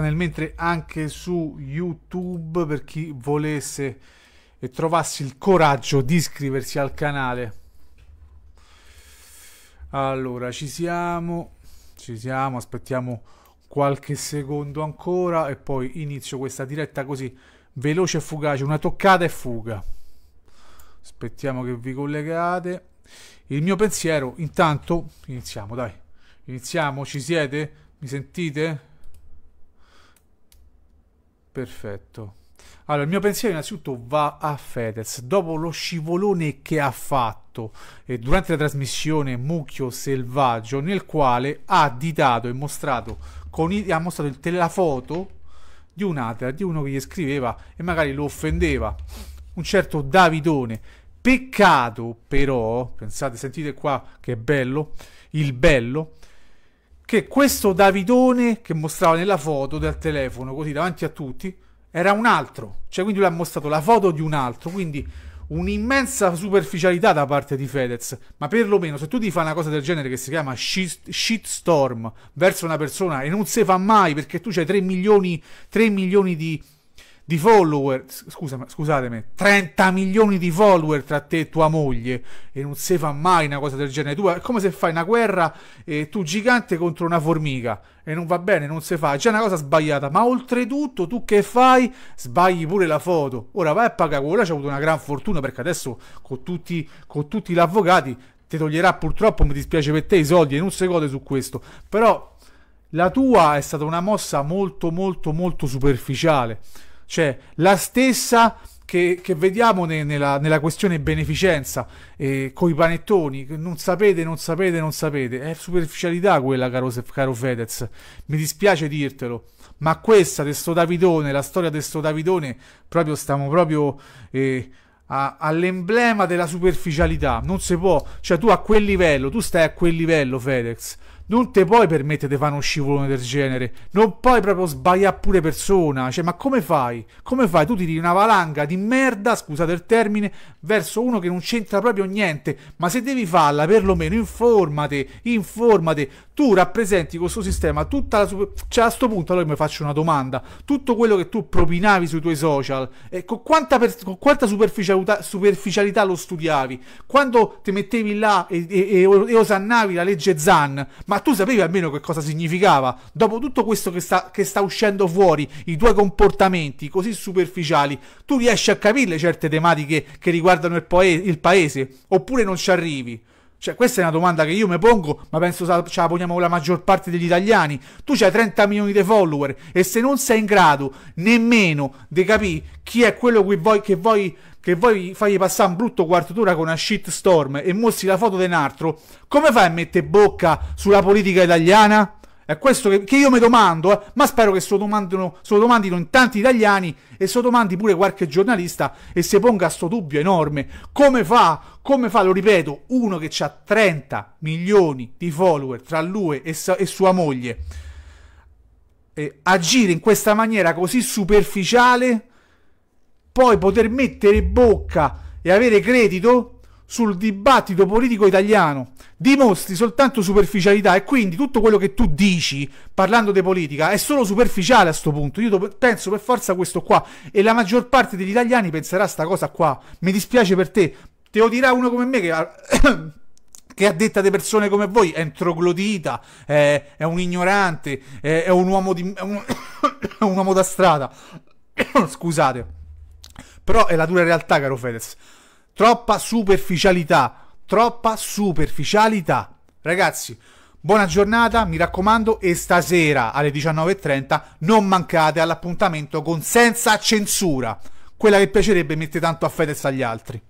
nel mentre anche su YouTube per chi volesse e trovasse il coraggio di iscriversi al canale. Allora, ci siamo, ci siamo, aspettiamo qualche secondo ancora e poi inizio questa diretta così veloce e fugace, una toccata e fuga. Aspettiamo che vi collegate. Il mio pensiero, intanto, iniziamo, dai. Iniziamo, ci siete? Mi sentite? Perfetto. Allora, il mio pensiero innanzitutto va a Fedez. Dopo lo scivolone che ha fatto eh, durante la trasmissione Mucchio Selvaggio, nel quale ha ditato e mostrato, i, ha mostrato il, la foto di un altro, di uno che gli scriveva e magari lo offendeva, un certo Davidone. Peccato però, pensate, sentite qua che bello, il bello, che questo Davidone che mostrava nella foto del telefono, così davanti a tutti, era un altro. Cioè, quindi lui ha mostrato la foto di un altro, quindi un'immensa superficialità da parte di Fedez. Ma perlomeno, se tu ti fai una cosa del genere che si chiama shitstorm verso una persona e non si fa mai perché tu c'hai 3 milioni, 3 milioni di di follower, scusami, scusatemi, 30 milioni di follower tra te e tua moglie e non si fa mai una cosa del genere. Tu è come se fai una guerra eh, tu gigante contro una formica e non va bene, non si fa, è già una cosa sbagliata, ma oltretutto tu che fai? Sbagli pure la foto. Ora vai a pagare quello, c'è avuto una gran fortuna perché adesso con tutti, con tutti gli avvocati ti toglierà purtroppo, mi dispiace per te, i soldi e non si gode su questo, però la tua è stata una mossa molto molto molto superficiale. Cioè, la stessa che, che vediamo ne, nella, nella, questione beneficenza, eh, con i panettoni, non sapete, non sapete, non sapete. È superficialità quella, caro, caro Fedez. Mi dispiace dirtelo. Ma questa, di sto Davidone, la storia di sto Davidone, proprio stiamo proprio... Eh, all'emblema della superficialità. Non si può, cioè tu a quel livello, tu stai a quel livello, Fedex non te puoi permettere di fare uno scivolone del genere. Non puoi proprio sbagliare pure persona. Cioè, ma come fai? Come fai? Tu tiri una valanga di merda, scusate il termine, verso uno che non c'entra proprio niente. Ma se devi farla, perlomeno informate, informate. Tu rappresenti questo sistema tutta la super... Cioè, a questo punto allora mi faccio una domanda. Tutto quello che tu propinavi sui tuoi social, eh, con quanta, per... con quanta superficialità, superficialità, lo studiavi? Quando ti mettevi là e, e, e, e osannavi la legge Zan, ma tu sapevi almeno che cosa significava. Dopo tutto questo che sta, che sta uscendo fuori, i tuoi comportamenti così superficiali, tu riesci a capire certe tematiche che riguardano il, paese, il paese oppure non ci arrivi. Cioè, questa è una domanda che io mi pongo, ma penso ce la poniamo la maggior parte degli italiani. Tu hai 30 milioni di follower e se non sei in grado nemmeno di capire chi è quello che vuoi, che vuoi, che vuoi fargli passare un brutto quarto d'ora con una shitstorm e mostri la foto di un altro, come fai a mettere bocca sulla politica italiana? È questo che, che io mi domando, eh, ma spero che se lo, domandino, se lo domandino in tanti italiani e se lo domandi pure qualche giornalista e si ponga questo dubbio enorme. Come fa, come fa, lo ripeto, uno che ha 30 milioni di follower tra lui e, e sua moglie, eh, agire in questa maniera così superficiale, poi poter mettere bocca e avere credito sul dibattito politico italiano, dimostri soltanto superficialità e quindi tutto quello che tu dici parlando di politica è solo superficiale a questo punto. Io penso per forza questo qua e la maggior parte degli italiani penserà sta cosa qua. Mi dispiace per te, te lo dirà uno come me che che a detta di persone come voi è un troglodita, è, è un ignorante, è, è, un uomo di, è un... è un uomo da strada. Scusate. Però è la dura realtà, caro Fedez. Troppa superficialità, troppa superficialità. Ragazzi, buona giornata, mi raccomando, e stasera alle 19.30 non mancate all'appuntamento con Senza Censura, quella che piacerebbe mette tanto a Fedez agli altri.